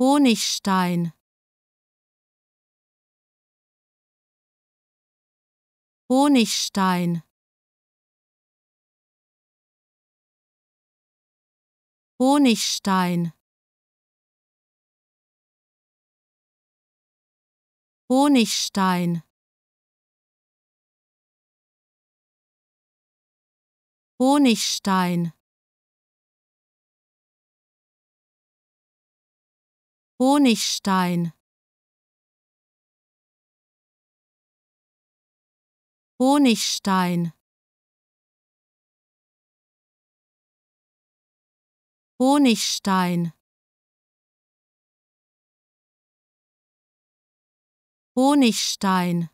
Honigstein Honigstein Honigstein Honigstein Honigstein Honigstein Honigstein Honigstein Honigstein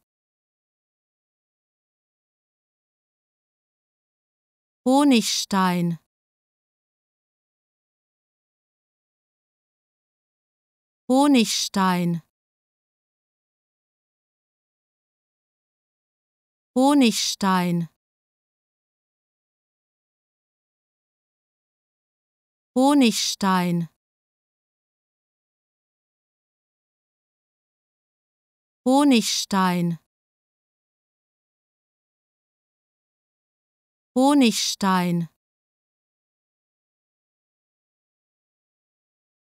Honigstein Honigstein Honigstein Honigstein Honigstein Honigstein